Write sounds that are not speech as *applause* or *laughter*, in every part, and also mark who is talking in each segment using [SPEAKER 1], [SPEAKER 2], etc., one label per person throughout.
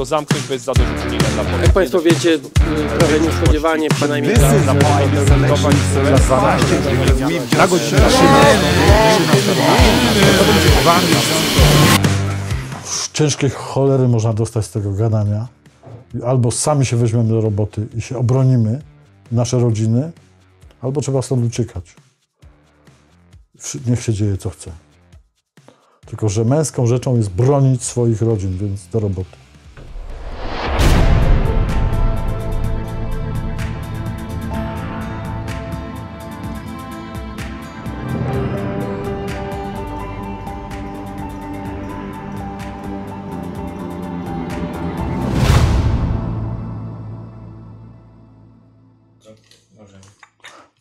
[SPEAKER 1] go zamknąć bez zadośćuczynienia dla Jak Państwo wiecie, trochę niespodziewanie przynajmniej dla na godzinę ciężkiej cholery można dostać z tego gadania. Albo sami się weźmiemy do roboty i się obronimy, nasze rodziny, albo trzeba stąd uciekać. Niech się dzieje co chce. Tylko, że męską rzeczą jest bronić swoich rodzin, więc do roboty.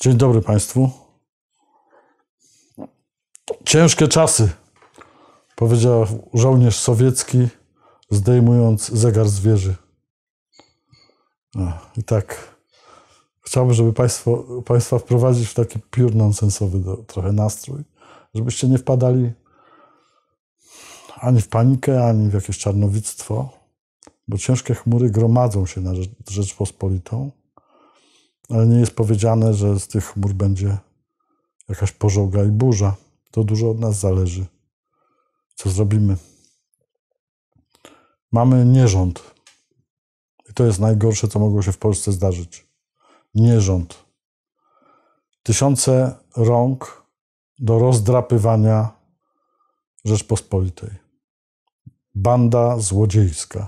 [SPEAKER 1] Dzień dobry Państwu. Ciężkie czasy, powiedział żołnierz sowiecki, zdejmując zegar z wieży. I tak chciałbym, żeby państwo, Państwa wprowadzić w taki piór nonsensowy do, trochę nastrój, żebyście nie wpadali ani w panikę, ani w jakieś czarnowictwo, bo ciężkie chmury gromadzą się na Rzecz, Rzeczpospolitą ale nie jest powiedziane, że z tych chmur będzie jakaś pożoga i burza. To dużo od nas zależy, co zrobimy. Mamy nierząd. I to jest najgorsze, co mogło się w Polsce zdarzyć. Nierząd. Tysiące rąk do rozdrapywania Rzeczpospolitej. Banda złodziejska,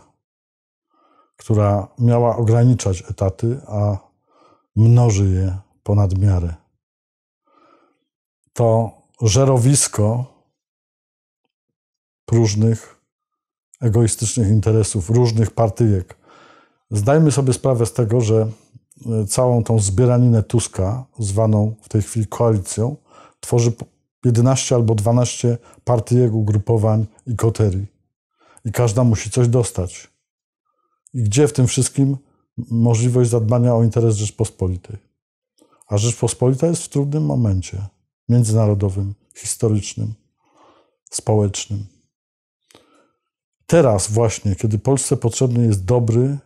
[SPEAKER 1] która miała ograniczać etaty, a mnoży je ponad miarę. To żerowisko różnych egoistycznych interesów, różnych partyjek. Zdajmy sobie sprawę z tego, że e, całą tą zbieraninę Tuska, zwaną w tej chwili koalicją, tworzy 11 albo 12 partyjek, ugrupowań i koterii. I każda musi coś dostać. I gdzie w tym wszystkim możliwość zadbania o interes Rzeczpospolitej. A Rzeczpospolita jest w trudnym momencie międzynarodowym, historycznym, społecznym. Teraz właśnie, kiedy Polsce potrzebny jest dobry,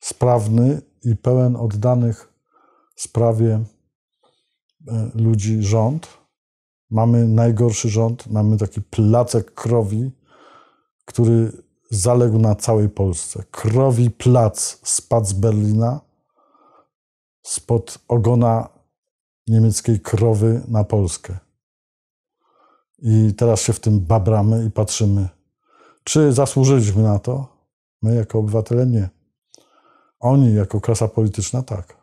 [SPEAKER 1] sprawny i pełen oddanych sprawie e, ludzi rząd, mamy najgorszy rząd, mamy taki placek krowi, który zaległ na całej Polsce. Krowi plac spadł z Berlina spod ogona niemieckiej krowy na Polskę. I teraz się w tym babramy i patrzymy, czy zasłużyliśmy na to? My jako obywatele nie. Oni jako klasa polityczna tak.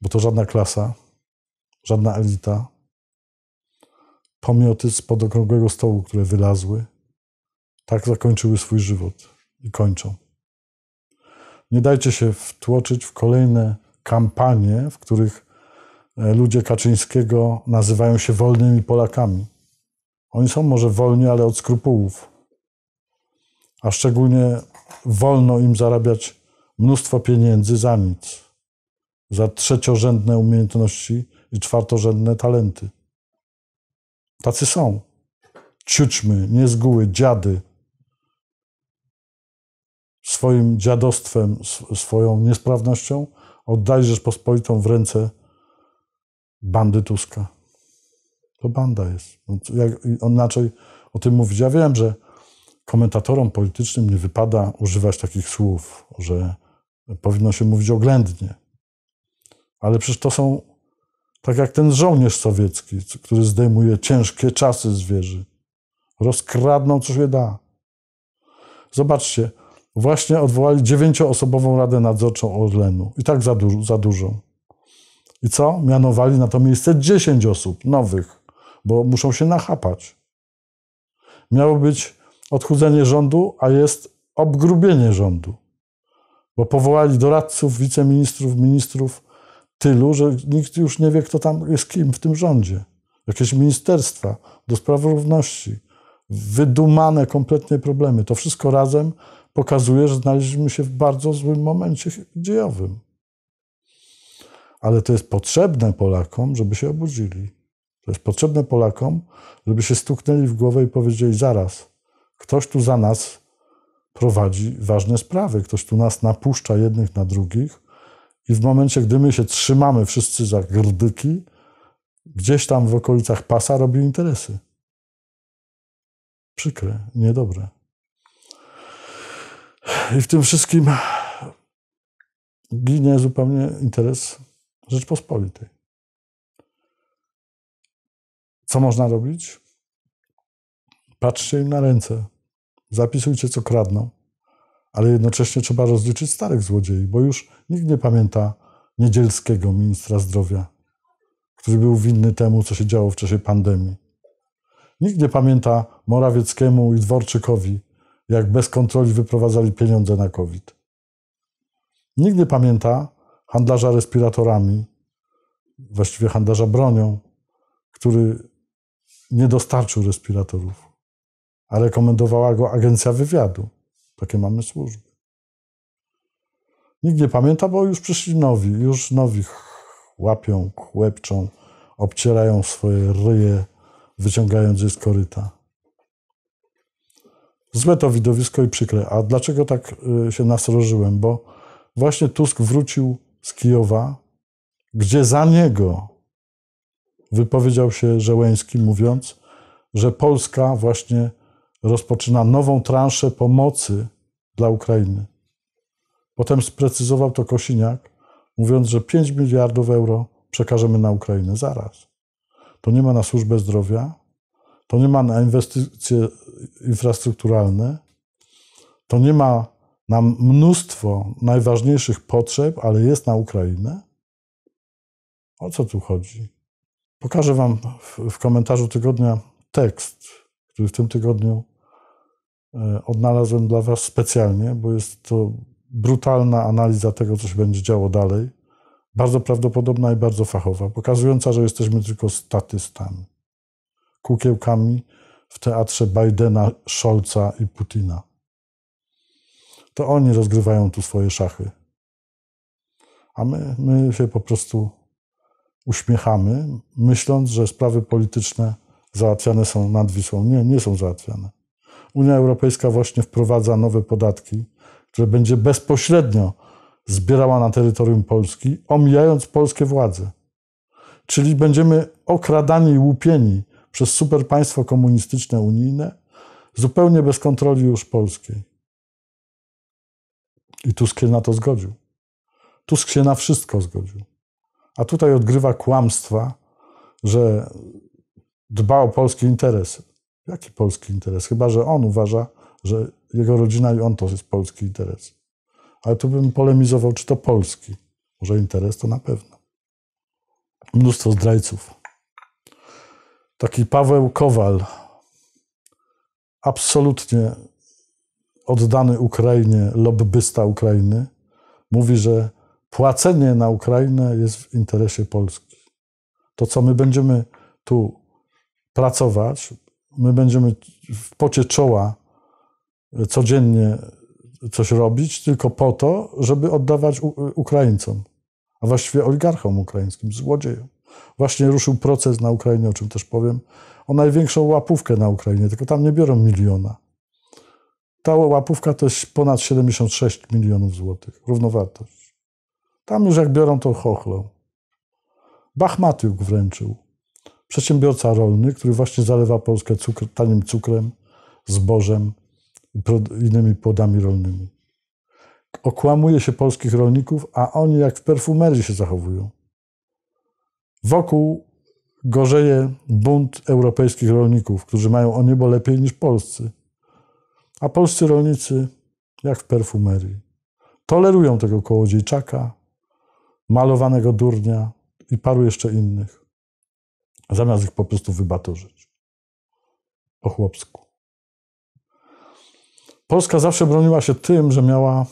[SPEAKER 1] Bo to żadna klasa, żadna elita, pomioty spod okrągłego stołu, które wylazły, tak zakończyły swój żywot i kończą. Nie dajcie się wtłoczyć w kolejne kampanie, w których e, ludzie Kaczyńskiego nazywają się wolnymi Polakami. Oni są może wolni, ale od skrupułów. A szczególnie wolno im zarabiać mnóstwo pieniędzy za nic, za trzeciorzędne umiejętności i czwartorzędne talenty. Tacy są. Ciućmy, niezguły, dziady, swoim dziadostwem, swoją niesprawnością, oddajesz Rzeczpospolitą w ręce bandy Tuska. To banda jest. No, jak inaczej o tym mówić. Ja wiem, że komentatorom politycznym nie wypada używać takich słów, że powinno się mówić oględnie. Ale przecież to są tak jak ten żołnierz sowiecki, który zdejmuje ciężkie czasy z wieży. Rozkradną, co się da. Zobaczcie, właśnie odwołali dziewięcioosobową Radę Nadzorczą Orlenu. I tak za, du za dużo. I co? Mianowali na to miejsce 10 osób nowych, bo muszą się nachapać. Miało być odchudzenie rządu, a jest obgrubienie rządu, bo powołali doradców, wiceministrów, ministrów tylu, że nikt już nie wie, kto tam jest kim w tym rządzie. Jakieś ministerstwa do spraw równości, wydumane kompletnie problemy. To wszystko razem pokazuje, że znaleźliśmy się w bardzo złym momencie dziejowym. Ale to jest potrzebne Polakom, żeby się obudzili. To jest potrzebne Polakom, żeby się stuknęli w głowę i powiedzieli: zaraz, ktoś tu za nas prowadzi ważne sprawy, ktoś tu nas napuszcza jednych na drugich, i w momencie, gdy my się trzymamy wszyscy za grdyki, gdzieś tam w okolicach pasa robi interesy. Przykre, niedobre. I w tym wszystkim ginie zupełnie interes Rzeczpospolitej. Co można robić? Patrzcie im na ręce, zapisujcie, co kradną, ale jednocześnie trzeba rozliczyć starych złodziei, bo już nikt nie pamięta niedzielskiego ministra zdrowia, który był winny temu, co się działo w czasie pandemii. Nikt nie pamięta Morawieckiemu i Dworczykowi, jak bez kontroli wyprowadzali pieniądze na COVID. Nikt nie pamięta handlarza respiratorami, właściwie handlarza bronią, który nie dostarczył respiratorów, a rekomendowała go agencja wywiadu. Takie mamy służby. Nikt nie pamięta, bo już przyszli nowi, już nowi łapią, chłepczą, obcierają swoje ryje, wyciągając je z koryta. Złe to widowisko i przykre. A dlaczego tak y, się nasrożyłem? Bo właśnie Tusk wrócił z Kijowa, gdzie za niego wypowiedział się Żeleński, mówiąc, że Polska właśnie rozpoczyna nową transzę pomocy dla Ukrainy. Potem sprecyzował to Kosiniak, mówiąc, że 5 miliardów euro przekażemy na Ukrainę zaraz. To nie ma na służbę zdrowia, to nie ma na inwestycje infrastrukturalne, to nie ma nam mnóstwo najważniejszych potrzeb, ale jest na Ukrainę? O co tu chodzi? Pokażę Wam w, komentarzu tygodnia tekst, który w tym tygodniu e, odnalazłem dla Was specjalnie, bo jest to brutalna analiza tego, co się będzie działo dalej. Bardzo prawdopodobna i bardzo fachowa, pokazująca, że jesteśmy tylko statystami, kukiełkami w teatrze Bidena, Scholza i Putina. To oni rozgrywają tu swoje szachy. A my, my się po prostu uśmiechamy, myśląc, że sprawy polityczne załatwiane są nad Wisłą. Nie, nie są załatwiane. Unia Europejska właśnie wprowadza nowe podatki, które będzie bezpośrednio zbierała na terytorium Polski, omijając polskie władze. Czyli będziemy okradani i łupieni przez super państwo komunistyczne unijne, zupełnie bez kontroli już polskiej. I Tusk się na to zgodził. Tusk się na wszystko zgodził. A tutaj odgrywa kłamstwa, że dba o polskie interesy. Jaki polski interes? Chyba, że on uważa, że jego rodzina i on to jest polski interes. Ale tu bym polemizował, czy to polski. Może interes to na pewno. Mnóstwo zdrajców. Taki Paweł Kowal, absolutnie oddany Ukrainie, lobbysta Ukrainy, mówi, że płacenie na Ukrainę jest w interesie Polski. To, co my będziemy tu pracować, my będziemy w pocie czoła codziennie coś robić, tylko po to, żeby oddawać Ukraińcom, a właściwie oligarchom ukraińskim, złodziejom właśnie ruszył proces na Ukrainie, o czym też powiem, o największą łapówkę na Ukrainie, tylko tam nie biorą miliona. Ta łapówka to jest ponad 76 milionów złotych, równowartość. Tam już jak biorą, to chochlą. Bachmatiuk wręczył. Przedsiębiorca rolny, który właśnie zalewa Polskę cukr, tanim cukrem, zbożem i innymi płodami rolnymi. Okłamuje się polskich rolników, a oni jak w perfumerii się zachowują. Wokół gorzeje bunt europejskich rolników, którzy mają o niebo lepiej niż polscy. A polscy rolnicy, jak w perfumerii, tolerują tego kołodziejczaka, malowanego durnia i paru jeszcze innych, zamiast ich po prostu wybatorzyć. Po chłopsku. Polska zawsze broniła się tym, że miała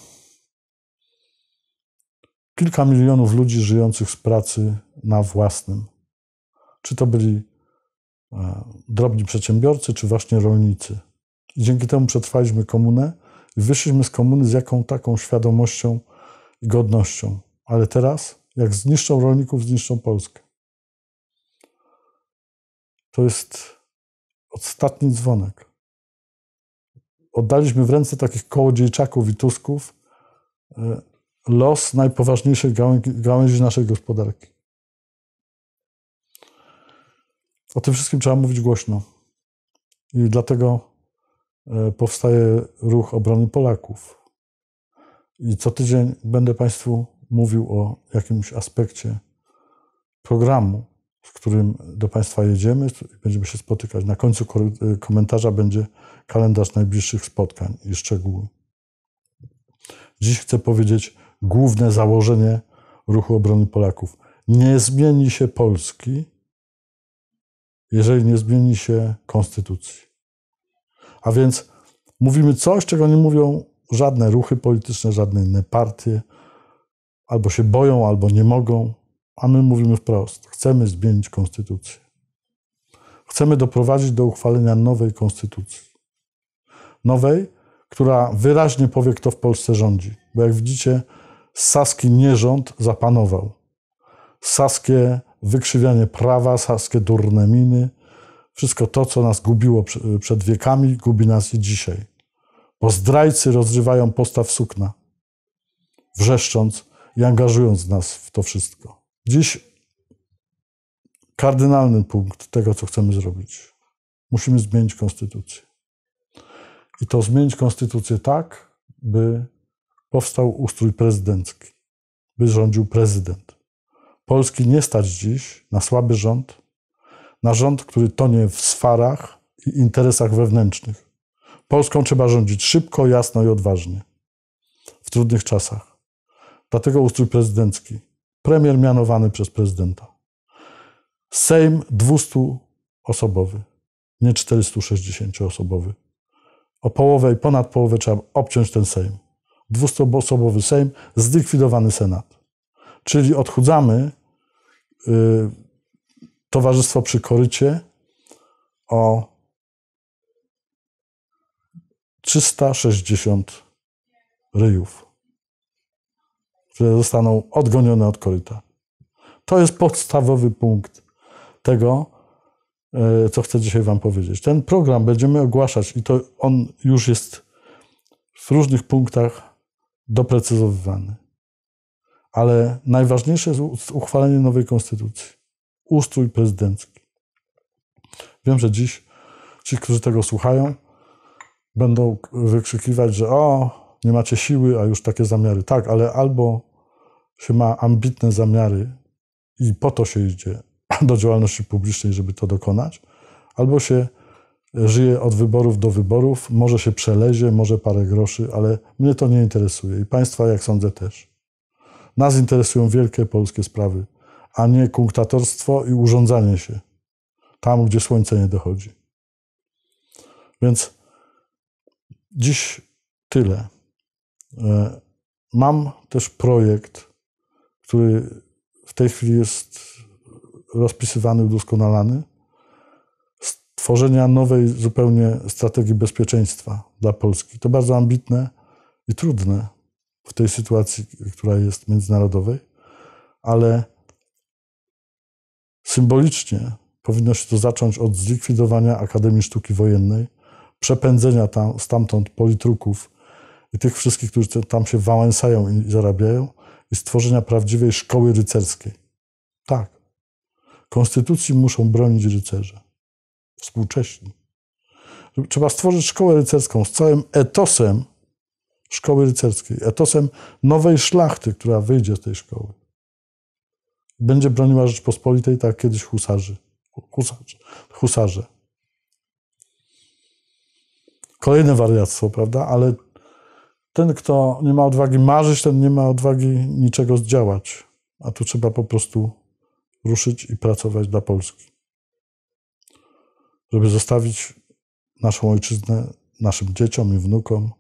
[SPEAKER 1] kilka milionów ludzi żyjących z pracy na własnym. Czy to byli e, drobni przedsiębiorcy, czy właśnie rolnicy. I dzięki temu przetrwaliśmy komunę i wyszliśmy z komuny z jaką taką świadomością i godnością. Ale teraz, jak zniszczą rolników, zniszczą Polskę. To jest ostatni dzwonek. Oddaliśmy w ręce takich kołodziejczaków i tusków e, los najpoważniejszej gałęzi naszej gospodarki. O tym wszystkim trzeba mówić głośno. I dlatego e, powstaje ruch obrony Polaków. I co tydzień będę Państwu mówił o jakimś aspekcie programu, z którym do Państwa jedziemy. Będziemy się spotykać. Na końcu e, komentarza będzie kalendarz najbliższych spotkań i szczegóły. Dziś chcę powiedzieć główne założenie ruchu obrony Polaków. Nie zmieni się Polski, jeżeli nie zmieni się konstytucji. A więc mówimy coś, czego nie mówią żadne ruchy polityczne, żadne inne partie. Albo się boją, albo nie mogą, a my mówimy wprost: chcemy zmienić konstytucję. Chcemy doprowadzić do uchwalenia nowej konstytucji. Nowej, która wyraźnie powie, kto w Polsce rządzi. Bo jak widzicie, Saski nierząd zapanował. Saskie wykrzywianie prawa, saskie durne miny. Wszystko to, co nas gubiło przed wiekami, gubi nas i dzisiaj. Bo zdrajcy rozrywają postaw sukna, wrzeszcząc i angażując nas w to wszystko. Dziś kardynalny punkt tego, co chcemy zrobić. Musimy zmienić konstytucję. I to zmienić konstytucję tak, by powstał ustrój prezydencki, by rządził prezydent. Polski nie stać dziś na słaby rząd, na rząd, który tonie w swarach i interesach wewnętrznych. Polską trzeba rządzić szybko, jasno i odważnie w trudnych czasach. Dlatego ustrój prezydencki, premier mianowany przez prezydenta, Sejm 200-osobowy, nie 460-osobowy. O połowę i ponad połowę trzeba obciąć ten Sejm. 200-osobowy Sejm, zlikwidowany Senat. Czyli odchudzamy y, towarzystwo przy korycie o 360 ryjów, które zostaną odgonione od koryta. To jest podstawowy punkt tego, y, co chcę dzisiaj Wam powiedzieć. Ten program będziemy ogłaszać i to on już jest w różnych punktach doprecyzowywany ale najważniejsze jest uchwalenie nowej konstytucji, ustrój prezydencki. Wiem, że dziś ci, którzy tego słuchają, będą wykrzykiwać, że o, nie macie siły, a już takie zamiary. Tak, ale albo się ma ambitne zamiary i po to się idzie *laughs* do działalności publicznej, żeby to dokonać, albo się żyje od wyborów do wyborów, może się przelezie, może parę groszy, ale mnie to nie interesuje i państwa, jak sądzę, też. Nas interesują wielkie polskie sprawy, a nie kunktatorstwo i urządzanie się tam, gdzie słońce nie dochodzi. Więc dziś tyle. E, mam też projekt, który w tej chwili jest rozpisywany, udoskonalany, stworzenia nowej zupełnie strategii bezpieczeństwa dla Polski. To bardzo ambitne i trudne, w tej sytuacji, która jest międzynarodowej, ale symbolicznie powinno się to zacząć od zlikwidowania Akademii Sztuki Wojennej, przepędzenia tam, stamtąd politruków i tych wszystkich, którzy tam się wałęsają i zarabiają, i stworzenia prawdziwej szkoły rycerskiej. Tak. Konstytucji muszą bronić rycerze. Współcześni. Trzeba stworzyć szkołę rycerską z całym etosem szkoły rycerskiej, etosem nowej szlachty, która wyjdzie z tej szkoły. Będzie broniła Rzeczpospolitej tak kiedyś husarzy. Husarze. husarze. Kolejne wariactwo, prawda? Ale ten, kto nie ma odwagi marzyć, ten nie ma odwagi niczego zdziałać. A tu trzeba po prostu ruszyć i pracować dla Polski. Żeby zostawić naszą ojczyznę naszym dzieciom i wnukom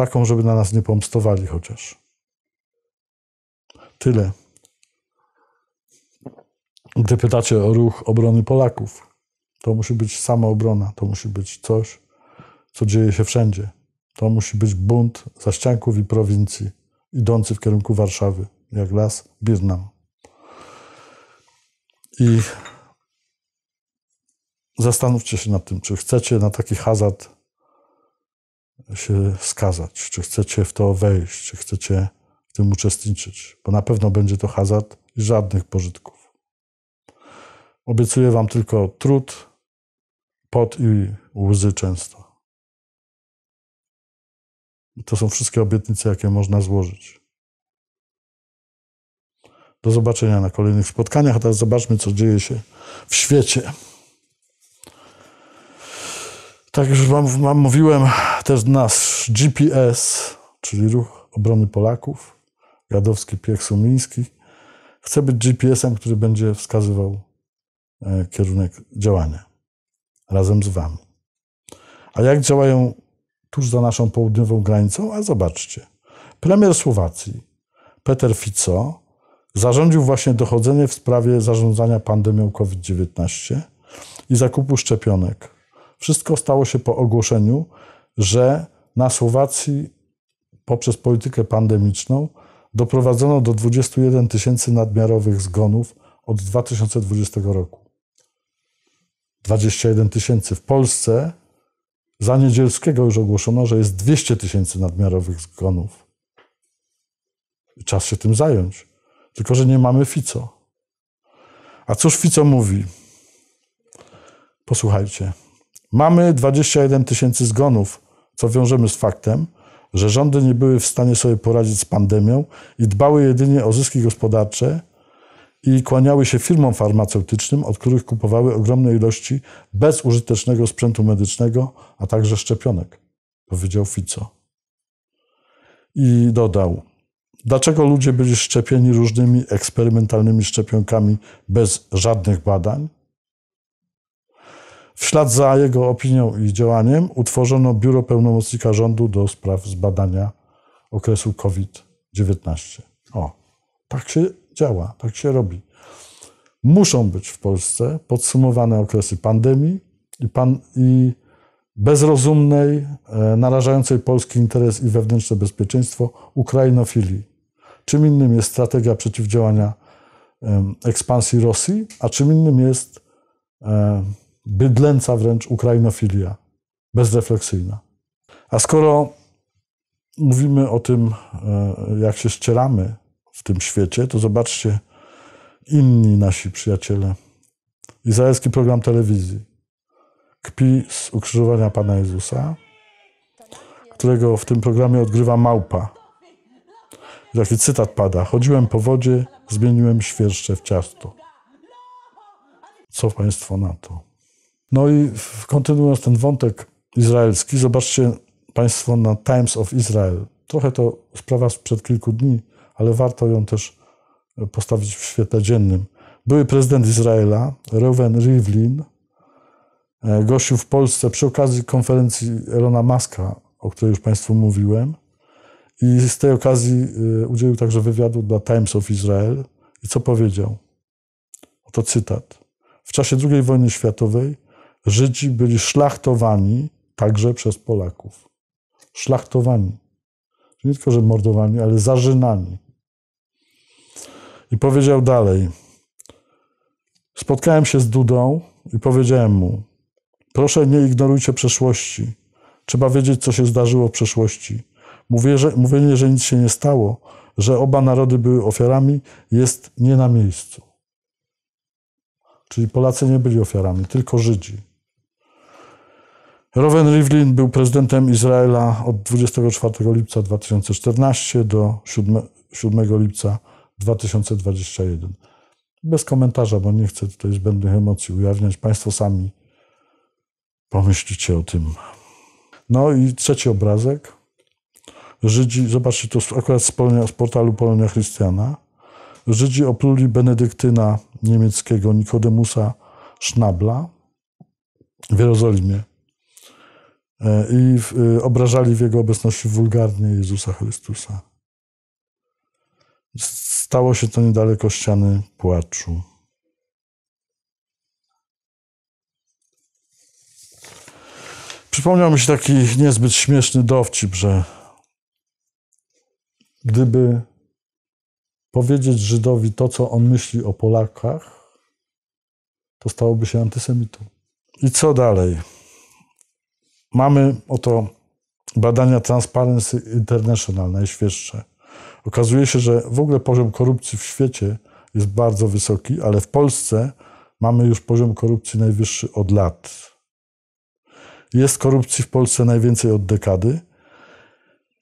[SPEAKER 1] Taką, żeby na nas nie pomstowali chociaż. Tyle. Gdy pytacie o ruch obrony Polaków, to musi być samoobrona, to musi być coś, co dzieje się wszędzie. To musi być bunt zaścianków i prowincji, idący w kierunku Warszawy, jak las Birnam. I zastanówcie się nad tym, czy chcecie na taki hazard się wskazać, czy chcecie w to wejść, czy chcecie w tym uczestniczyć, bo na pewno będzie to hazard i żadnych pożytków. Obiecuję Wam tylko trud, pot i łzy często. to są wszystkie obietnice, jakie można złożyć. Do zobaczenia na kolejnych spotkaniach, a teraz zobaczmy, co dzieje się w świecie. Tak już wam, wam mówiłem, też nasz GPS, czyli Ruch Obrony Polaków, Jadowski Piech Sumiński, chce być GPS-em, który będzie wskazywał e, kierunek działania razem z wami. A jak działają tuż za naszą południową granicą? A zobaczcie. Premier Słowacji Peter Fico zarządził właśnie dochodzenie w sprawie zarządzania pandemią COVID-19 i zakupu szczepionek wszystko stało się po ogłoszeniu, że na Słowacji poprzez politykę pandemiczną doprowadzono do 21 tysięcy nadmiarowych zgonów od 2020 roku. 21 tysięcy. W Polsce za Niedzielskiego już ogłoszono, że jest 200 tysięcy nadmiarowych zgonów. Czas się tym zająć. Tylko, że nie mamy Fico. A cóż Fico mówi? Posłuchajcie. Mamy 21 tysięcy zgonów, co wiążemy z faktem, że rządy nie były w stanie sobie poradzić z pandemią i dbały jedynie o zyski gospodarcze i kłaniały się firmom farmaceutycznym, od których kupowały ogromne ilości bezużytecznego sprzętu medycznego, a także szczepionek, powiedział Fico. I dodał, dlaczego ludzie byli szczepieni różnymi eksperymentalnymi szczepionkami bez żadnych badań? W ślad za jego opinią i działaniem utworzono Biuro Pełnomocnika Rządu do spraw zbadania okresu COVID-19. O, tak się działa, tak się robi. Muszą być w Polsce podsumowane okresy pandemii i, pan, i bezrozumnej, e, narażającej polski interes i wewnętrzne bezpieczeństwo Ukrainofilii. Czym innym jest strategia przeciwdziałania e, ekspansji Rosji, a czym innym jest e, bydlęca wręcz ukrainofilia, bezrefleksyjna. A skoro mówimy o tym, e, jak się ścieramy w tym świecie, to zobaczcie inni nasi przyjaciele. Izraelski program telewizji kpi z ukrzyżowania Pana Jezusa, którego w tym programie odgrywa małpa. Taki cytat pada. Chodziłem po wodzie, zmieniłem świerszcze w ciasto. Co Państwo na to? No i kontynuując ten wątek izraelski, zobaczcie Państwo na Times of Israel. Trochę to sprawa sprzed kilku dni, ale warto ją też postawić w świetle dziennym. Były prezydent Izraela, Reuven Rivlin, e, gościł w Polsce przy okazji konferencji Elona Muska, o której już Państwu mówiłem. I z tej okazji e, udzielił także wywiadu dla Times of Israel. I co powiedział? Oto cytat. W czasie II wojny światowej Żydzi byli szlachtowani także przez Polaków. Szlachtowani. Nie tylko, że mordowani, ale zarzynani. I powiedział dalej. Spotkałem się z Dudą i powiedziałem mu: Proszę, nie ignorujcie przeszłości. Trzeba wiedzieć, co się zdarzyło w przeszłości. Mówię, że, mówienie, że nic się nie stało, że oba narody były ofiarami, jest nie na miejscu. Czyli Polacy nie byli ofiarami, tylko Żydzi. Roven Rivlin był prezydentem Izraela od 24 lipca 2014 do 7, 7 lipca 2021. Bez komentarza, bo nie chcę tutaj zbędnych emocji ujawniać. Państwo sami pomyślicie o tym. No i trzeci obrazek. Żydzi, zobaczcie, to akurat z, Polonia, z portalu Polonia Chrystiana. Żydzi opluli benedyktyna niemieckiego Nikodemusa Schnabla w Jerozolimie E, i e, obrażali w jego obecności wulgarnie Jezusa Chrystusa. Stało się to niedaleko ściany płaczu. Przypomniał mi się taki niezbyt śmieszny dowcip, że gdyby powiedzieć Żydowi to, co on myśli o Polakach, to stałoby się antysemitą. I co dalej? Mamy oto badania Transparency International, najświeższe. Okazuje się, że w ogóle poziom korupcji w świecie jest bardzo wysoki, ale w Polsce mamy już poziom korupcji najwyższy od lat. Jest korupcji w Polsce najwięcej od dekady.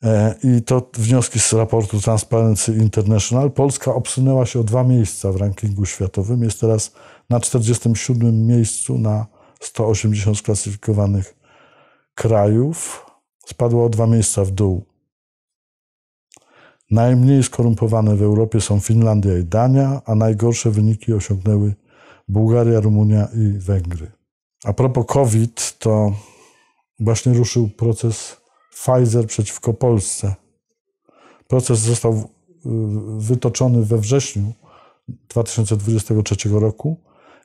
[SPEAKER 1] E, I to wnioski z raportu Transparency International. Polska obsunęła się o dwa miejsca w rankingu światowym. Jest teraz na 47 miejscu na 180 sklasyfikowanych krajów spadło o dwa miejsca w dół. Najmniej skorumpowane w Europie są Finlandia i Dania, a najgorsze wyniki osiągnęły Bułgaria, Rumunia i Węgry. A propos COVID, to właśnie ruszył proces Pfizer przeciwko Polsce. Proces został y, wytoczony we wrześniu 2023 roku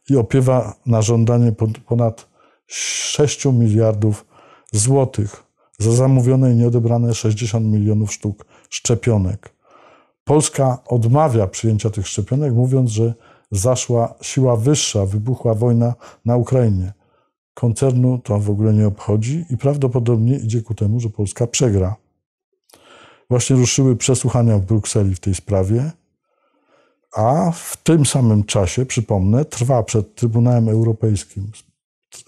[SPEAKER 1] i opiewa na żądanie ponad 6 miliardów złotych za zamówione i nieodebrane 60 milionów sztuk szczepionek. Polska odmawia przyjęcia tych szczepionek, mówiąc, że zaszła siła wyższa, wybuchła wojna na Ukrainie. Koncernu to w ogóle nie obchodzi i prawdopodobnie idzie ku temu, że Polska przegra. Właśnie ruszyły przesłuchania w Brukseli w tej sprawie, a w tym samym czasie, przypomnę, trwa przed Trybunałem Europejskim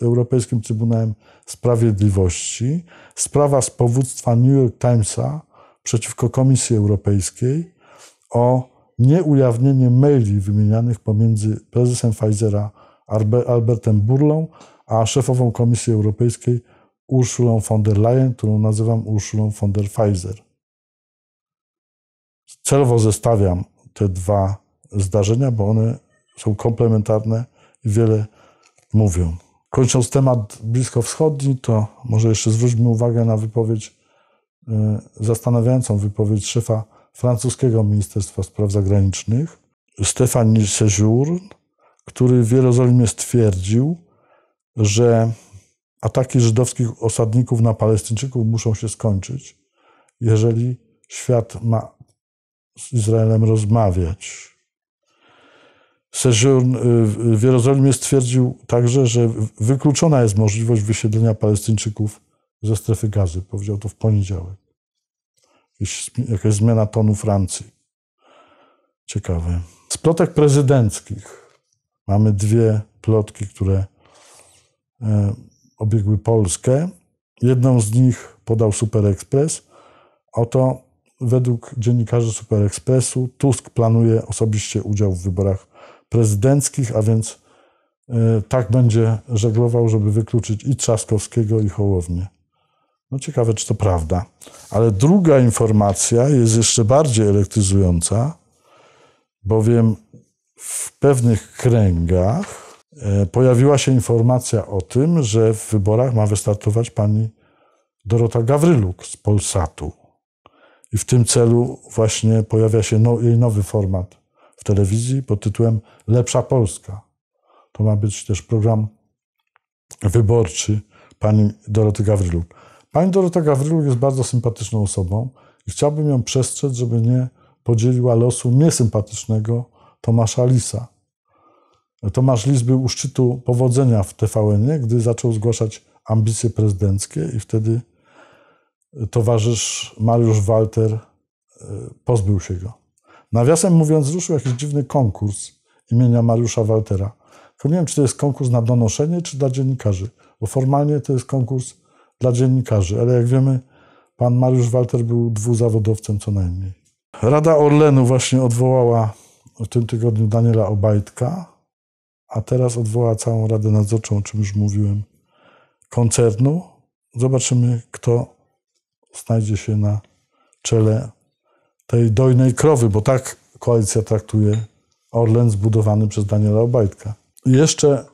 [SPEAKER 1] Europejskim Trybunałem Sprawiedliwości, sprawa z powództwa New York Timesa przeciwko Komisji Europejskiej o nieujawnienie maili wymienianych pomiędzy prezesem Pfizera Albertem Burlą a szefową Komisji Europejskiej Urszulą von der Leyen, którą nazywam Urszulą von der Pfizer. Celowo zestawiam te dwa zdarzenia, bo one są komplementarne i wiele mówią. Kończąc temat bliskowschodni, to może jeszcze zwróćmy uwagę na wypowiedź, e, zastanawiającą wypowiedź szefa francuskiego Ministerstwa Spraw Zagranicznych, Stéphane Sejour, który w Jerozolimie stwierdził, że ataki żydowskich osadników na Palestyńczyków muszą się skończyć, jeżeli świat ma z Izraelem rozmawiać. Seżurn y, w Jerozolimie stwierdził także, że wykluczona jest możliwość wysiedlenia Palestyńczyków ze strefy gazy. Powiedział to w poniedziałek. Jakaś zmiana tonu Francji. Ciekawe. Z plotek prezydenckich mamy dwie plotki, które e, obiegły Polskę. Jedną z nich podał Super Express. Oto według dziennikarzy Super Expressu Tusk planuje osobiście udział w wyborach prezydenckich, a więc e, tak będzie żeglował, żeby wykluczyć i Trzaskowskiego, i Hołownię. No ciekawe, czy to prawda. Ale druga informacja jest jeszcze bardziej elektryzująca, bowiem w pewnych kręgach e, pojawiła się informacja o tym, że w wyborach ma wystartować pani Dorota Gawryluk z Polsatu. I w tym celu właśnie pojawia się no, jej nowy format telewizji pod tytułem Lepsza Polska. To ma być też program wyborczy pani Doroty Gawryluk. Pani Dorota Gawryluk jest bardzo sympatyczną osobą i chciałbym ją przestrzec, żeby nie podzieliła losu niesympatycznego Tomasza Lisa. Tomasz Lis był u szczytu powodzenia w tvn gdy zaczął zgłaszać ambicje prezydenckie i wtedy towarzysz Mariusz Walter e, pozbył się go. Nawiasem mówiąc, ruszył jakiś dziwny konkurs imienia Mariusza Waltera. Tylko nie wiem, czy to jest konkurs na donoszenie, czy dla dziennikarzy, bo formalnie to jest konkurs dla dziennikarzy, ale jak wiemy, pan Mariusz Walter był dwuzawodowcem co najmniej. Rada Orlenu właśnie odwołała w tym tygodniu Daniela Obajtka, a teraz odwoła całą Radę Nadzorczą, o czym już mówiłem, koncernu. Zobaczymy, kto znajdzie się na czele tej dojnej krowy, bo tak koalicja traktuje Orlen zbudowany przez Daniela Obajtka. Jeszcze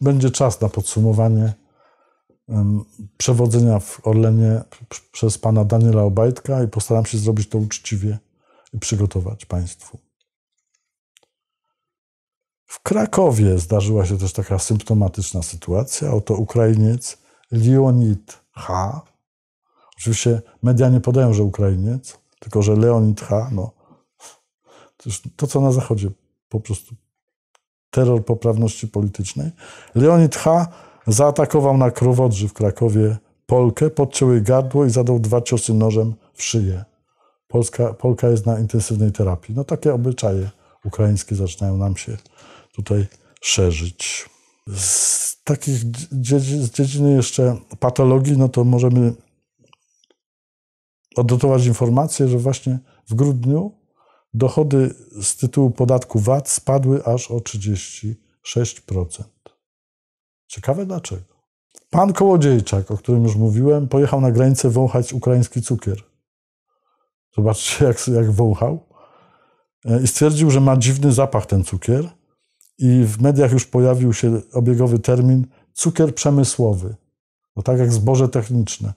[SPEAKER 1] będzie czas na podsumowanie przewodzenia w Orlenie przez pana Daniela Obajtka i postaram się zrobić to uczciwie i przygotować państwu. W Krakowie zdarzyła się też taka symptomatyczna sytuacja. Oto Ukrainiec Leonid H. Oczywiście media nie podają, że Ukrainiec tylko, że Leonid H., no, to, to co na Zachodzie, po prostu terror poprawności politycznej. Leonid H. zaatakował na Krowodrzy w Krakowie Polkę, podciął jej gardło i zadał dwa ciosy nożem w szyję. Polska, Polka jest na intensywnej terapii. No takie obyczaje ukraińskie zaczynają nam się tutaj szerzyć. Z takich dziedzin, z dziedziny jeszcze patologii, no to możemy odnotować informację, że właśnie w grudniu dochody z tytułu podatku VAT spadły aż o 36%. Ciekawe dlaczego. Pan Kołodziejczak, o którym już mówiłem, pojechał na granicę wąchać ukraiński cukier. Zobaczcie, jak, jak wąchał. E, I stwierdził, że ma dziwny zapach ten cukier. I w mediach już pojawił się obiegowy termin cukier przemysłowy. No tak jak zboże techniczne.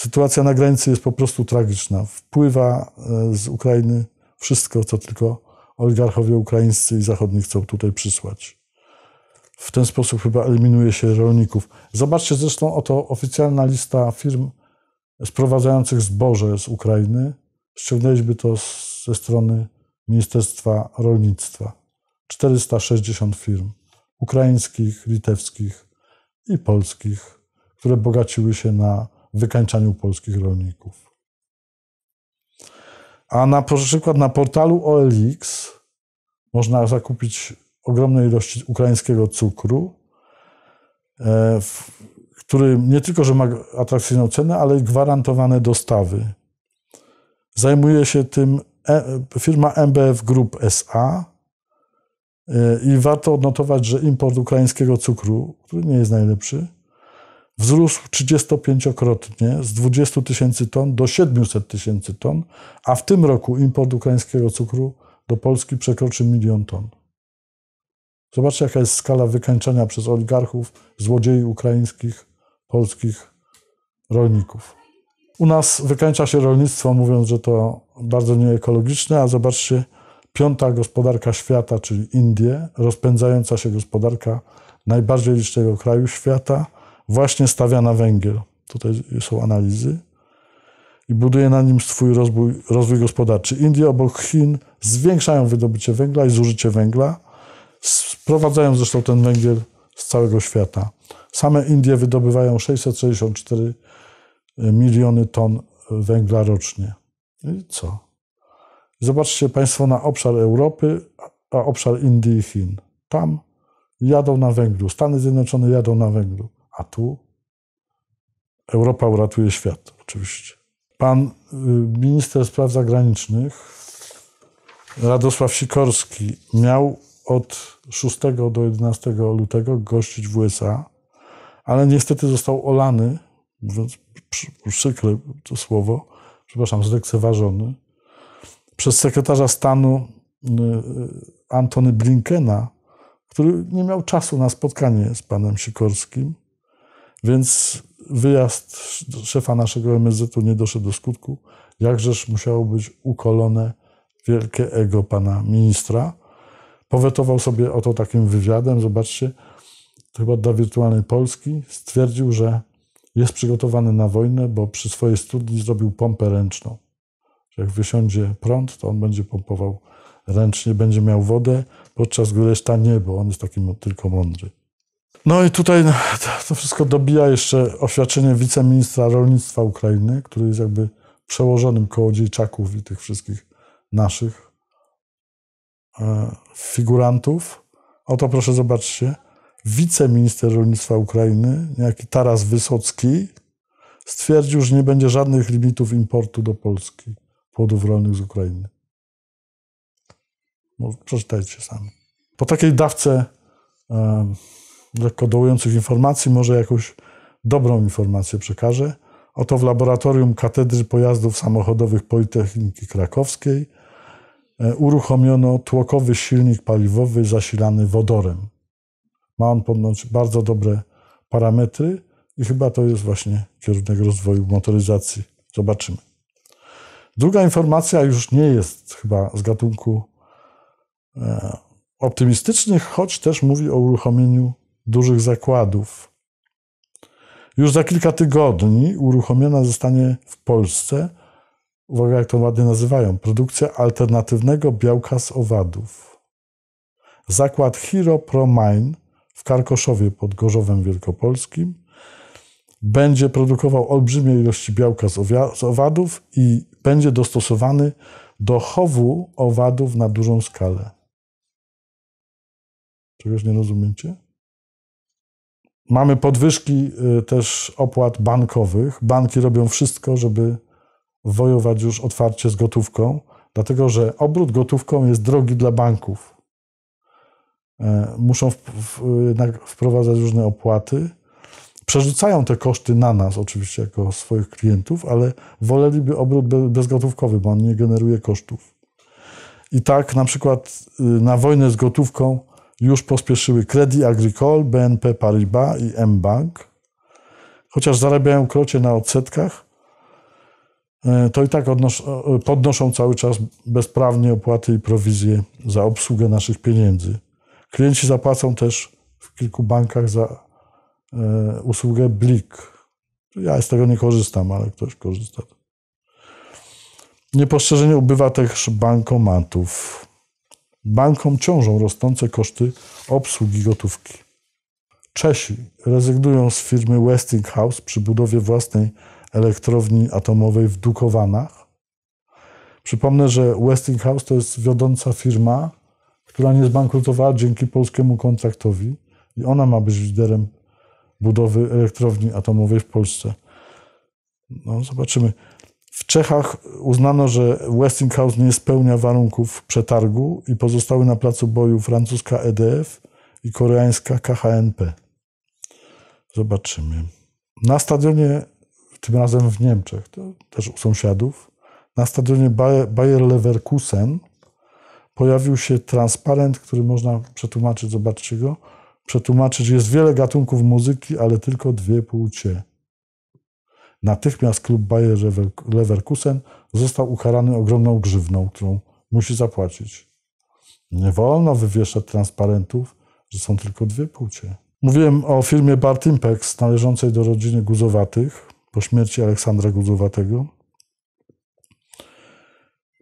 [SPEAKER 1] Sytuacja na granicy jest po prostu tragiczna. Wpływa e, z Ukrainy wszystko, co tylko oligarchowie ukraińscy i zachodni chcą tutaj przysłać. W ten sposób chyba eliminuje się rolników. Zobaczcie zresztą, oto oficjalna lista firm sprowadzających zboże z Ukrainy. Ściągnęliśmy to ze strony Ministerstwa Rolnictwa. 460 firm ukraińskich, litewskich i polskich, które bogaciły się na wykańczaniu polskich rolników. A na przykład na portalu OLX można zakupić ogromne ilości ukraińskiego cukru, e, który nie tylko, że ma atrakcyjną cenę, ale i gwarantowane dostawy. Zajmuje się tym e, firma MBF Group SA e, i warto odnotować, że import ukraińskiego cukru, który nie jest najlepszy, wzrósł 35-krotnie z 20 tysięcy ton do 700 tysięcy ton, a w tym roku import ukraińskiego cukru do Polski przekroczy milion ton. Zobaczcie, jaka jest skala wykańczenia przez oligarchów, złodziei ukraińskich, polskich rolników. U nas wykańcza się rolnictwo, mówiąc, że to bardzo nieekologiczne, a zobaczcie, piąta gospodarka świata, czyli Indie, rozpędzająca się gospodarka najbardziej licznego kraju świata – właśnie stawia na węgiel. Tutaj są analizy. I buduje na nim swój rozwój, rozwój gospodarczy. Indie obok Chin zwiększają wydobycie węgla i zużycie węgla. Sprowadzają zresztą ten węgiel z całego świata. Same Indie wydobywają 664 e, miliony ton e, węgla rocznie. No I co? Zobaczcie Państwo na obszar Europy, a obszar Indii i Chin. Tam jadą na węglu. Stany Zjednoczone jadą na węglu. A tu Europa uratuje świat, oczywiście. Pan y, minister spraw zagranicznych Radosław Sikorski miał od 6 do 11 lutego gościć w USA, ale niestety został olany, mówiąc przykre to słowo, przepraszam, zlekceważony, przez sekretarza stanu y, Antony Blinkena, który nie miał czasu na spotkanie z panem Sikorskim, więc wyjazd szefa naszego MSZ-u nie doszedł do skutku. Jakżeż musiało być ukolone wielkie ego pana ministra. Powetował sobie o to takim wywiadem, zobaczcie, chyba dla wirtualnej Polski. Stwierdził, że jest przygotowany na wojnę, bo przy swojej studni zrobił pompę ręczną. Jak wysiądzie prąd, to on będzie pompował ręcznie, będzie miał wodę, podczas gdy reszta nie, bo on jest taki tylko mądry. No i tutaj *laughs* to wszystko dobija jeszcze oświadczenie wiceministra rolnictwa Ukrainy, który jest jakby przełożonym kołodziejczaków i tych wszystkich naszych e, figurantów. Oto proszę zobaczcie, wiceminister rolnictwa Ukrainy, niejaki Taras Wysocki, stwierdził, że nie będzie żadnych limitów importu do Polski płodów rolnych z Ukrainy. No, przeczytajcie sami. Po takiej dawce e, lekko dołujących informacji, może jakąś dobrą informację przekażę. Oto w laboratorium Katedry Pojazdów Samochodowych Politechniki Krakowskiej e, uruchomiono tłokowy silnik paliwowy zasilany wodorem. Ma on ponoć bardzo dobre parametry i chyba to jest właśnie kierunek rozwoju motoryzacji. Zobaczymy. Druga informacja już nie jest chyba z gatunku e, optymistycznych, choć też mówi o uruchomieniu dużych zakładów. Już za kilka tygodni uruchomiona zostanie w Polsce, uwaga jak to ładnie nazywają, produkcja alternatywnego białka z owadów. Zakład Hiro Promine w Karkoszowie pod Gorzowem Wielkopolskim będzie produkował olbrzymie ilości białka z, z owadów i będzie dostosowany do chowu owadów na dużą skalę. Czegoś nie rozumiecie? Mamy podwyżki y, też opłat bankowych. Banki robią wszystko, żeby wojować już otwarcie z gotówką, dlatego że obrót gotówką jest drogi dla banków. E, muszą jednak wprowadzać różne opłaty. Przerzucają te koszty na nas, oczywiście, jako swoich klientów, ale woleliby obrót bezgotówkowy, bo on nie generuje kosztów. I tak na przykład y, na wojnę z gotówką już pospieszyły Credit Agricole, BNP Paribas i mBank. Chociaż zarabiają krocie na odsetkach, e, to i tak e, podnoszą cały czas bezprawnie opłaty i prowizje za obsługę naszych pieniędzy. Klienci zapłacą też w kilku bankach za e, usługę Blik. Ja z tego nie korzystam, ale ktoś korzysta. Niepostrzeżenie ubywa też bankomatów. Bankom ciążą rosnące koszty obsługi gotówki. Czesi rezygnują z firmy Westinghouse przy budowie własnej elektrowni atomowej w Dukowanach. Przypomnę, że Westinghouse to jest wiodąca firma, która nie zbankrutowała dzięki polskiemu kontraktowi i ona ma być liderem budowy elektrowni atomowej w Polsce. No, zobaczymy. W Czechach uznano, że Westinghouse nie spełnia warunków przetargu i pozostały na placu boju francuska EDF i koreańska KHNP. Zobaczymy. Na stadionie, tym razem w Niemczech, to też u sąsiadów, na stadionie Bayer Leverkusen pojawił się transparent, który można przetłumaczyć, zobaczcie go. Przetłumaczyć, jest wiele gatunków muzyki, ale tylko dwie płcie. Natychmiast klub Bayer Leverkusen został ukarany ogromną grzywną, którą musi zapłacić. Nie wolno wywieszać transparentów, że są tylko dwie płcie. Mówiłem o firmie Bartimpex, należącej do rodziny Guzowatych, po śmierci Aleksandra Guzowatego.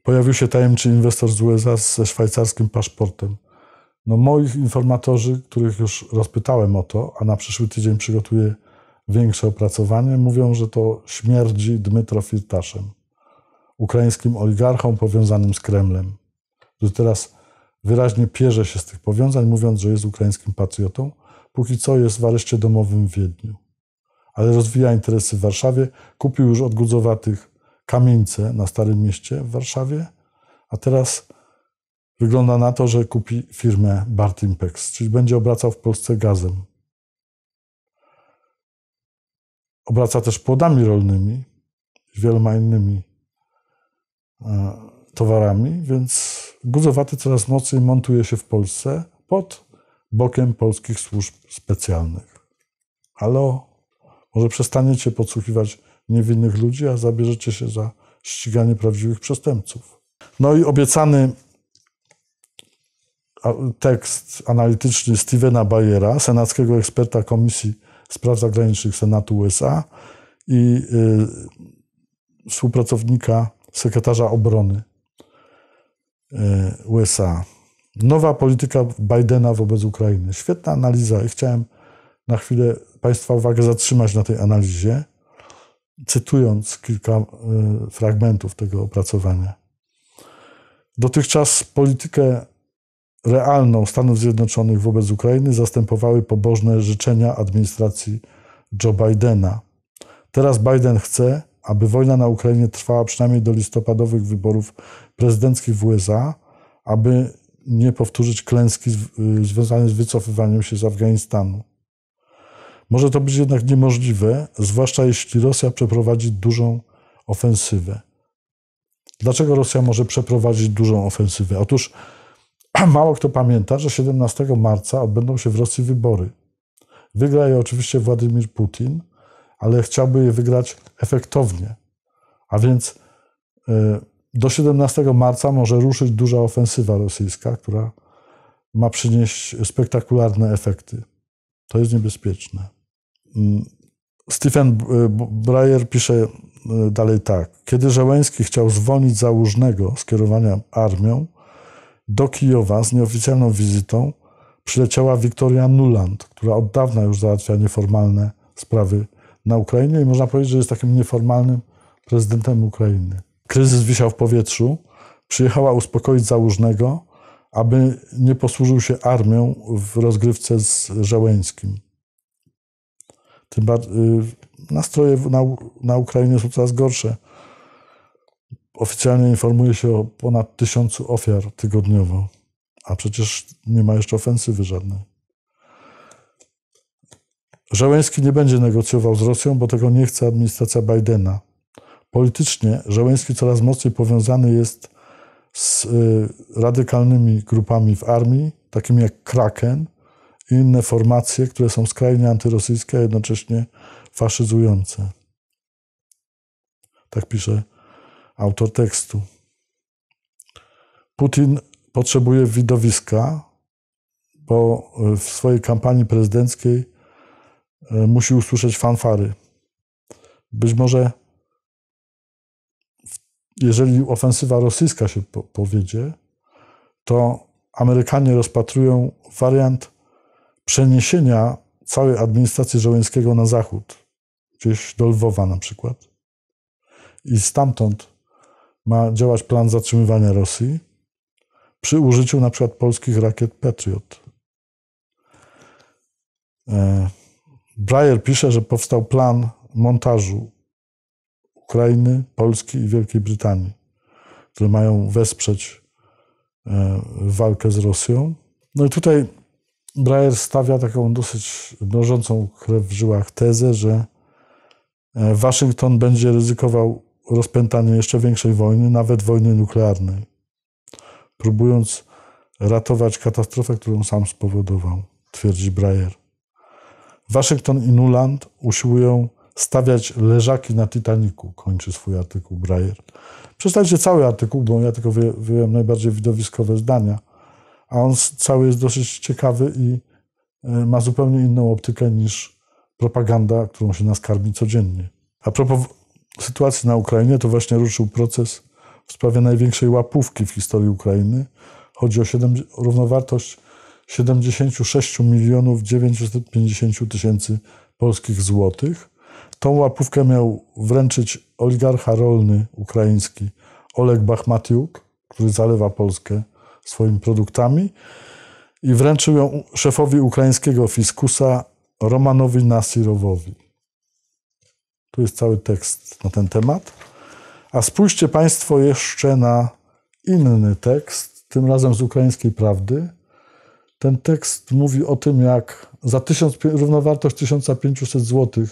[SPEAKER 1] Pojawił się tajemniczy inwestor z USA ze szwajcarskim paszportem. No, moich informatorzy, których już rozpytałem o to, a na przyszły tydzień przygotuję większe opracowanie, mówią, że to śmierdzi Dmytro Firtaszem, ukraińskim oligarchą powiązanym z Kremlem, który teraz wyraźnie pierze się z tych powiązań, mówiąc, że jest ukraińskim patriotą. Póki co jest w areszcie domowym w Wiedniu, ale rozwija interesy w Warszawie. Kupił już od Gudzowatych kamieńce na Starym Mieście w Warszawie, a teraz wygląda na to, że kupi firmę Bartimpex, czyli będzie obracał w Polsce gazem obraca też płodami rolnymi, wieloma innymi e, towarami, więc guzowaty coraz mocniej montuje się w Polsce pod bokiem polskich służb specjalnych. Halo, może przestaniecie podsłuchiwać niewinnych ludzi, a zabierzecie się za ściganie prawdziwych przestępców. No i obiecany tekst analityczny Stevena Bayera, senackiego eksperta Komisji Spraw Zagranicznych Senatu USA i y, współpracownika sekretarza obrony y, USA. Nowa polityka Bidena wobec Ukrainy. Świetna analiza i chciałem na chwilę Państwa uwagę zatrzymać na tej analizie, cytując kilka y, fragmentów tego opracowania. Dotychczas politykę realną Stanów Zjednoczonych wobec Ukrainy zastępowały pobożne życzenia administracji Joe Bidena. Teraz Biden chce, aby wojna na Ukrainie trwała przynajmniej do listopadowych wyborów prezydenckich w USA, aby nie powtórzyć klęski y, związanej z wycofywaniem się z Afganistanu. Może to być jednak niemożliwe, zwłaszcza jeśli Rosja przeprowadzi dużą ofensywę. Dlaczego Rosja może przeprowadzić dużą ofensywę? Otóż *clears throat* Mało kto pamięta, że 17 marca odbędą się w Rosji wybory. Wygra je oczywiście Władimir Putin, ale chciałby je wygrać efektownie. A więc e, do 17 marca może ruszyć duża ofensywa rosyjska, która ma przynieść spektakularne efekty. To jest niebezpieczne. Mm, Stephen e, Breyer pisze e, dalej tak. Kiedy Żołęski chciał zwolnić Załużnego z kierowania armią, do Kijowa z nieoficjalną wizytą przyleciała Wiktoria Nuland, która od dawna już załatwia nieformalne sprawy na Ukrainie i można powiedzieć, że jest takim nieformalnym prezydentem Ukrainy. Kryzys wisiał w powietrzu. Przyjechała uspokoić załużnego, aby nie posłużył się armią w rozgrywce z Żałęskim. Tym bardziej y, nastroje na, na Ukrainie są coraz gorsze. Oficjalnie informuje się o ponad tysiącu ofiar tygodniowo, a przecież nie ma jeszcze ofensywy żadnej. Żałęski nie będzie negocjował z Rosją, bo tego nie chce administracja Bidena. Politycznie Żałęski coraz mocniej powiązany jest z y, radykalnymi grupami w armii, takimi jak Kraken i inne formacje, które są skrajnie antyrosyjskie, a jednocześnie faszyzujące. Tak pisze autor tekstu. Putin potrzebuje widowiska, bo e, w swojej kampanii prezydenckiej e, musi usłyszeć fanfary. Być może, jeżeli ofensywa rosyjska się powiedzie, to Amerykanie rozpatrują wariant przeniesienia całej administracji żołnierskiego na zachód, gdzieś do Lwowa na przykład. I stamtąd ma działać plan zatrzymywania Rosji przy użyciu na przykład polskich rakiet Patriot. E, Breyer pisze, że powstał plan montażu Ukrainy, Polski i Wielkiej Brytanii, które mają wesprzeć e, walkę z Rosją. No i tutaj Breyer stawia taką dosyć mnożącą krew w żyłach tezę, że e, Waszyngton będzie ryzykował rozpętanie jeszcze większej wojny, nawet wojny nuklearnej, próbując ratować katastrofę, którą sam spowodował, twierdzi Breyer. Waszyngton i Nuland usiłują stawiać leżaki na Titaniku, kończy swój artykuł Breyer. Przeczytajcie cały artykuł, bo ja tylko wyjąłem najbardziej widowiskowe zdania, a on cały jest dosyć ciekawy i e, ma zupełnie inną optykę niż propaganda, którą się nas karmi codziennie. A propos sytuacji na Ukrainie, to właśnie ruszył proces w sprawie największej łapówki w historii Ukrainy. Chodzi o 7, równowartość 76 milionów 950 tysięcy polskich złotych. Tą łapówkę miał wręczyć oligarcha rolny ukraiński Oleg Bachmatiuk, który zalewa Polskę swoimi produktami i wręczył ją szefowi ukraińskiego fiskusa Romanowi Nasirowowi. Tu jest cały tekst na ten temat. A spójrzcie Państwo jeszcze na inny tekst, tym razem z ukraińskiej prawdy. Ten tekst mówi o tym, jak za 1000, równowartość 1500 zł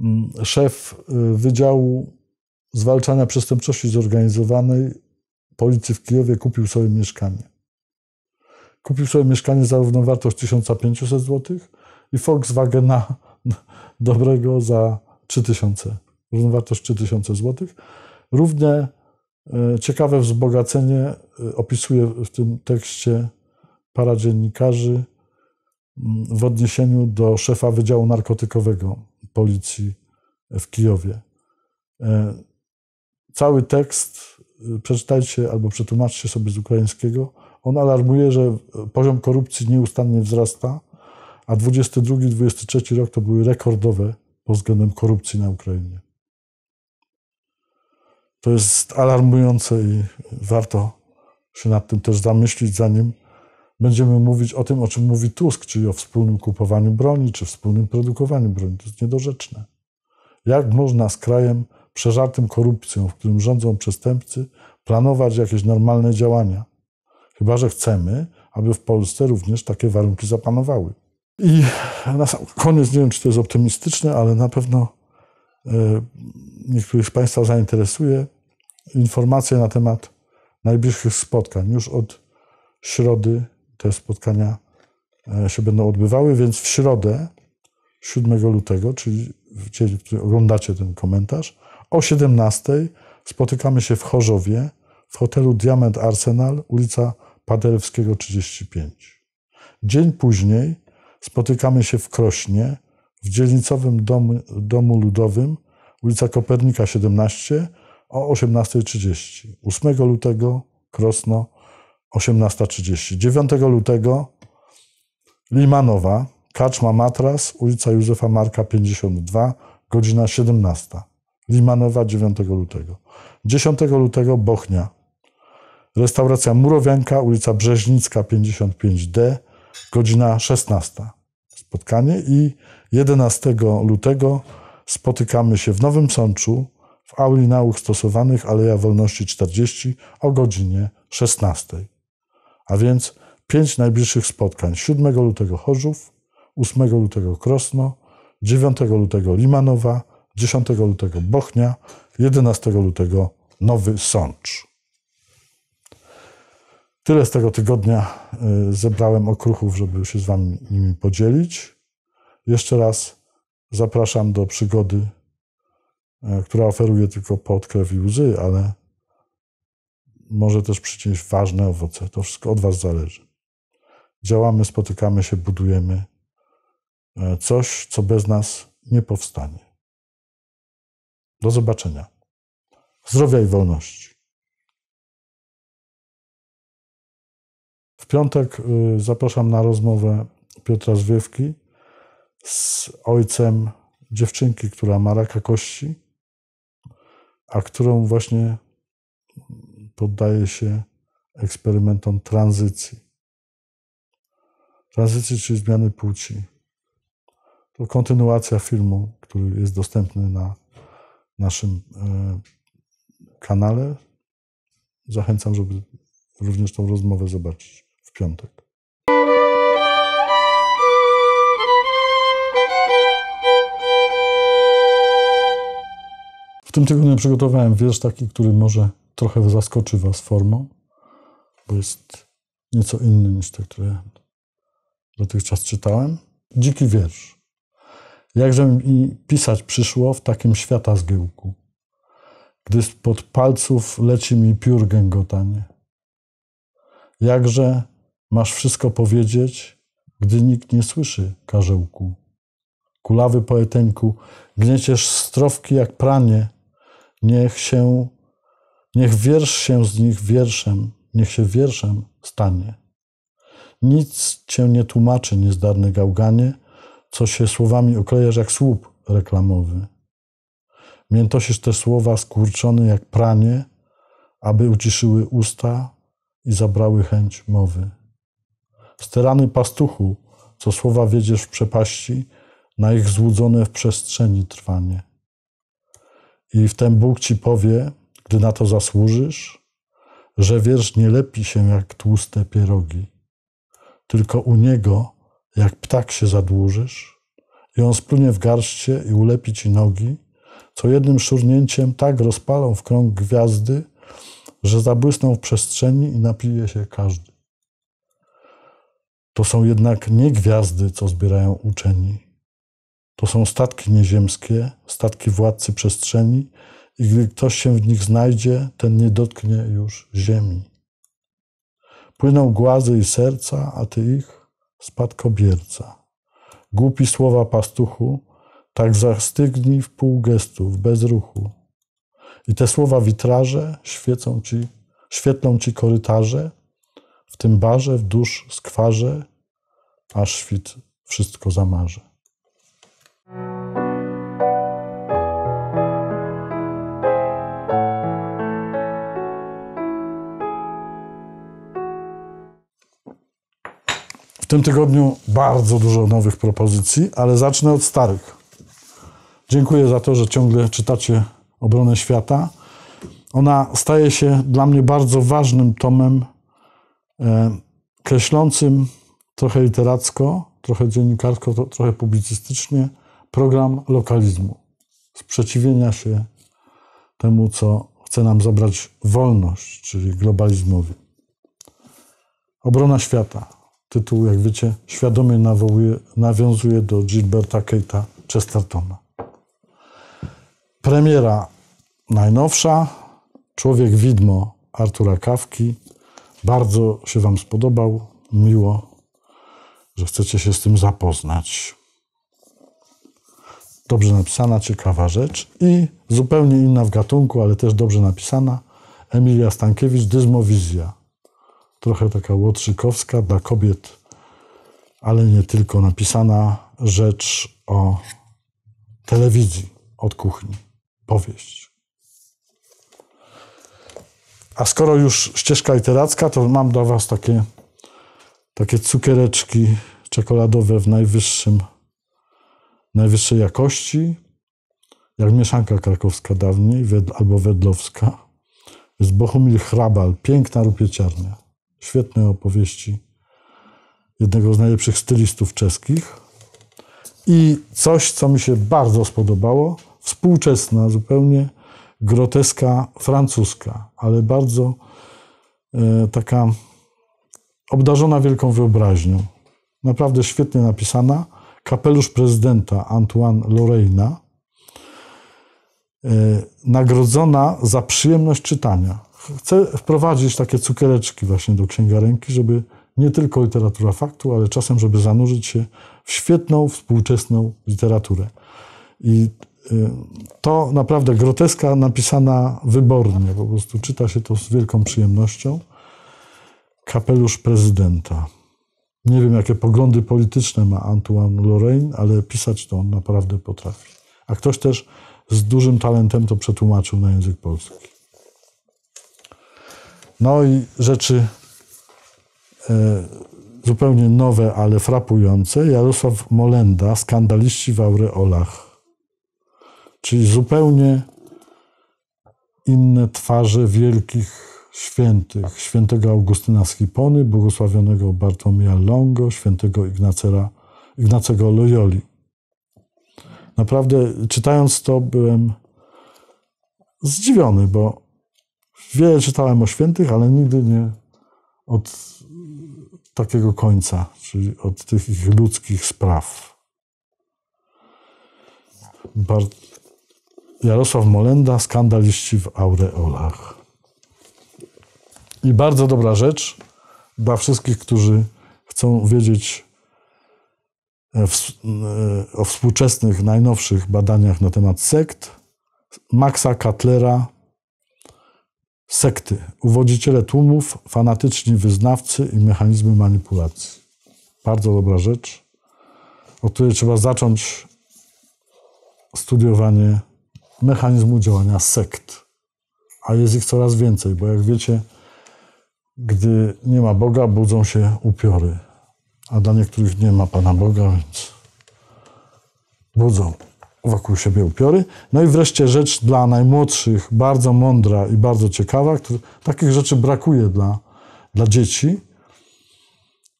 [SPEAKER 1] mm, szef y, Wydziału Zwalczania Przestępczości Zorganizowanej Policji w Kijowie kupił sobie mieszkanie. Kupił sobie mieszkanie za równowartość 1500 zł i Volkswagena *laughs* dobrego za 3000, równowartość 3000 zł. Równie e, ciekawe wzbogacenie e, opisuje w tym tekście para dziennikarzy mm, w odniesieniu do szefa Wydziału Narkotykowego Policji w Kijowie. E, cały tekst przeczytajcie albo przetłumaczcie sobie z ukraińskiego. On alarmuje, że poziom korupcji nieustannie wzrasta a 22-23 rok to były rekordowe pod względem korupcji na Ukrainie. To jest alarmujące i warto się nad tym też zamyślić, zanim będziemy mówić o tym, o czym mówi Tusk, czyli o wspólnym kupowaniu broni, czy wspólnym produkowaniu broni. To jest niedorzeczne. Jak można z krajem przeżartym korupcją, w którym rządzą przestępcy, planować jakieś normalne działania? Chyba, że chcemy, aby w Polsce również takie warunki zapanowały. I na sam koniec, nie wiem, czy to jest optymistyczne, ale na pewno e, niektórych z Państwa zainteresuje informacje na temat najbliższych spotkań. Już od środy te spotkania e, się będą odbywały, więc w środę 7 lutego, czyli w dzień, w którym oglądacie ten komentarz, o 17 spotykamy się w Chorzowie w hotelu Diamond Arsenal, ulica Paderewskiego 35. Dzień później Spotykamy się w Krośnie, w dzielnicowym domu, domu ludowym, ulica Kopernika 17 o 18.30. 8 lutego Krosno 18.30. 9 lutego Limanowa, Kaczma Matras, ulica Józefa Marka 52, godzina 17. Limanowa 9 lutego. 10 lutego Bochnia. Restauracja Murowianka, ulica Brzeźnicka 55D, godzina 16. Spotkanie i 11 lutego spotykamy się w Nowym Sączu w auli nauk stosowanych Aleja Wolności 40 o godzinie 16. A więc pięć najbliższych spotkań 7 lutego Chorzów, 8 lutego Krosno, 9 lutego Limanowa, 10 lutego Bochnia, 11 lutego Nowy Sącz. Tyle z tego tygodnia e, zebrałem okruchów, żeby się z Wami nimi podzielić. Jeszcze raz zapraszam do przygody, e, która oferuje tylko pot, krew i łzy, ale może też przynieść ważne owoce. To wszystko od Was zależy. Działamy, spotykamy się, budujemy e, coś, co bez nas nie powstanie. Do zobaczenia. Zdrowia i wolności. piątek y, zapraszam na rozmowę Piotra Zwiewki z ojcem dziewczynki, która ma raka kości, a którą właśnie poddaje się eksperymentom tranzycji. Tranzycji, czyli zmiany płci. To kontynuacja filmu, który jest dostępny na naszym y, kanale. Zachęcam, żeby również tą rozmowę zobaczyć piątek. W tym tygodniu przygotowałem wiersz taki, który może trochę zaskoczy Was formą, bo jest nieco inny niż te, które dotychczas czytałem. Dziki wiersz. Jakże mi pisać przyszło w takim świata zgiełku, gdy spod palców leci mi piór gęgotanie. Jakże Masz wszystko powiedzieć, gdy nikt nie słyszy, karzełku. Kulawy poeteńku, gnieciesz strofki jak pranie, niech się, niech wiersz się z nich wierszem, niech się wierszem stanie. Nic cię nie tłumaczy, niezdarny gałganie, co się słowami oklejasz jak słup reklamowy. Miętosisz te słowa skurczone jak pranie, aby uciszyły usta i zabrały chęć mowy. Strany pastuchu, co słowa wiedziesz w przepaści, na ich złudzone w przestrzeni trwanie. I wtem Bóg ci powie, gdy na to zasłużysz, że wiersz nie lepi się jak tłuste pierogi, tylko u Niego, jak ptak się zadłużysz, i On splunie w garście i ulepi ci nogi, co jednym szurnięciem tak rozpalą w krąg gwiazdy, że zabłysną w przestrzeni i napije się każdy. To są jednak nie gwiazdy, co zbierają uczeni. To są statki nieziemskie, statki władcy przestrzeni, i gdy ktoś się w nich znajdzie, ten nie dotknie już ziemi. Płyną głazy i serca, a ty ich spadkobierca. Głupi słowa pastuchu, tak zastygnij w pół gestu, w bezruchu. I te słowa witraże świecą ci, świetlą ci korytarze, w tym barze, w dusz skwarze, aż świt wszystko zamarze. W tym tygodniu bardzo dużo nowych propozycji, ale zacznę od starych. Dziękuję za to, że ciągle czytacie Obronę Świata. Ona staje się dla mnie bardzo ważnym tomem E, kreślącym trochę literacko, trochę dziennikarsko, trochę publicystycznie program lokalizmu, sprzeciwienia się temu, co chce nam zabrać wolność, czyli globalizmowi. Obrona świata. Tytuł, jak wiecie, świadomie nawołuje, nawiązuje do Gilberta Keita Chestertona. Premiera najnowsza, Człowiek Widmo Artura Kawki, bardzo się Wam spodobał. Miło, że chcecie się z tym zapoznać. Dobrze napisana, ciekawa rzecz. I zupełnie inna w gatunku, ale też dobrze napisana. Emilia Stankiewicz, Dysmowizja. Trochę taka łotrzykowska dla kobiet, ale nie tylko. Napisana rzecz o telewizji od kuchni. Powieść. A skoro już ścieżka literacka, to mam dla Was takie, takie cukiereczki czekoladowe w najwyższym, najwyższej jakości, jak mieszanka krakowska dawniej, albo wedlowska. Jest Bohumil Hrabal, piękna rupieciarnia. Świetne opowieści jednego z najlepszych stylistów czeskich. I coś, co mi się bardzo spodobało, współczesna zupełnie groteska francuska, ale bardzo e, taka obdarzona wielką wyobraźnią. Naprawdę świetnie napisana. Kapelusz prezydenta Antoine Lorraina, e, nagrodzona za przyjemność czytania. Chcę wprowadzić takie cukiereczki właśnie do księgarenki, żeby nie tylko literatura faktu, ale czasem, żeby zanurzyć się w świetną, współczesną literaturę. I Y, to naprawdę groteska napisana wybornie, po prostu czyta się to z wielką przyjemnością. Kapelusz prezydenta. Nie wiem, jakie poglądy polityczne ma Antoine Lorraine, ale pisać to on naprawdę potrafi. A ktoś też z dużym talentem to przetłumaczył na język polski. No i rzeczy e, zupełnie nowe, ale frapujące. Jarosław Molenda, skandaliści w aureolach czyli zupełnie inne twarze wielkich świętych, świętego Augustyna z Hipony, błogosławionego Bartłomieja Longo, świętego Ignacera, Ignacego Loyoli. Naprawdę czytając to byłem zdziwiony, bo wiele czytałem o świętych, ale nigdy nie od takiego końca, czyli od tych ich ludzkich spraw. Jarosław Molenda, skandaliści w aureolach. I bardzo dobra rzecz dla wszystkich, którzy chcą wiedzieć e, e, o współczesnych, najnowszych badaniach na temat sekt. Maxa Katlera, sekty, uwodziciele tłumów, fanatyczni wyznawcy i mechanizmy manipulacji. Bardzo dobra rzecz, o której trzeba zacząć studiowanie mechanizmu działania sekt. A jest ich coraz więcej, bo jak wiecie, gdy nie ma Boga, budzą się upiory. A dla niektórych nie ma Pana Boga, więc budzą wokół siebie upiory. No i wreszcie rzecz dla najmłodszych, bardzo mądra i bardzo ciekawa, który, takich rzeczy brakuje dla, dla dzieci.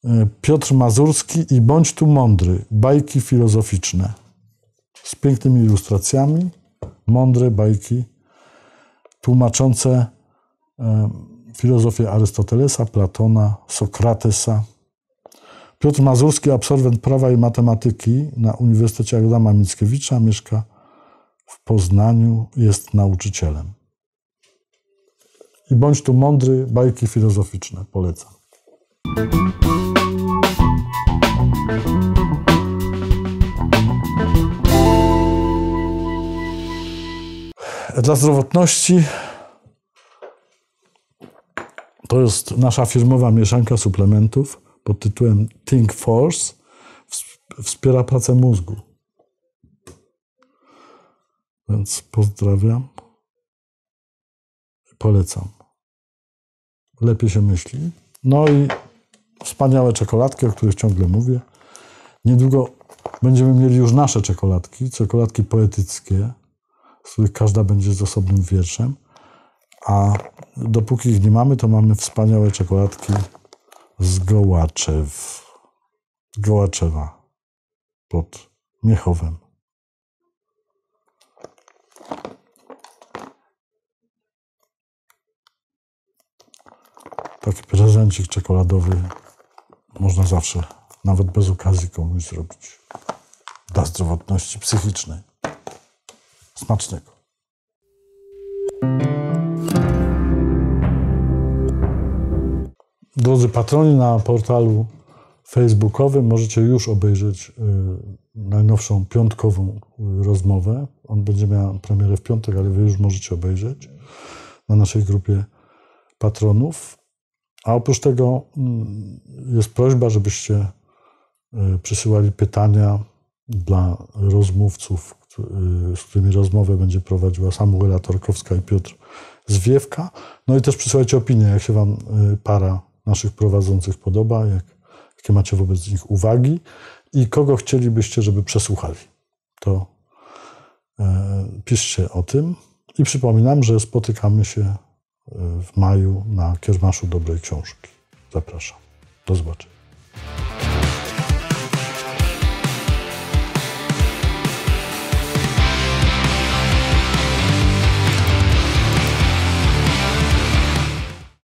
[SPEAKER 1] E, Piotr Mazurski i Bądź tu mądry, bajki filozoficzne z pięknymi ilustracjami mądre bajki tłumaczące e, filozofię Arystotelesa, Platona, Sokratesa. Piotr Mazurski, absolwent prawa i matematyki na Uniwersytecie Adama Mickiewicza, mieszka w Poznaniu, jest nauczycielem. I bądź tu mądry, bajki filozoficzne polecam. Dla zdrowotności to jest nasza firmowa mieszanka suplementów pod tytułem Think Force. Wspiera pracę mózgu. Więc pozdrawiam. Polecam. Lepiej się myśli. No i wspaniałe czekoladki, o których ciągle mówię. Niedługo będziemy mieli już nasze czekoladki, czekoladki poetyckie których każda będzie z osobnym wierszem. A dopóki ich nie mamy, to mamy wspaniałe czekoladki z Gołaczew. Gołaczewa pod Miechowem. Taki prezencik czekoladowy można zawsze, nawet bez okazji komuś zrobić. Dla zdrowotności psychicznej. Smacznego. Drodzy patroni, na portalu facebookowym możecie już obejrzeć y, najnowszą piątkową y, rozmowę. On będzie miał premierę w piątek, ale wy już możecie obejrzeć na naszej grupie patronów. A oprócz tego mm, jest prośba, żebyście y, przysyłali pytania dla rozmówców, Y, z którymi rozmowę będzie prowadziła Samuela Torkowska i Piotr Zwiewka. No i też przysyłajcie opinie, jak się Wam y, para naszych prowadzących podoba, jak, jakie macie wobec nich uwagi i kogo chcielibyście, żeby przesłuchali. To y, piszcie o tym. I przypominam, że spotykamy się w maju na Kiermaszu Dobrej Książki. Zapraszam. Do zobaczenia.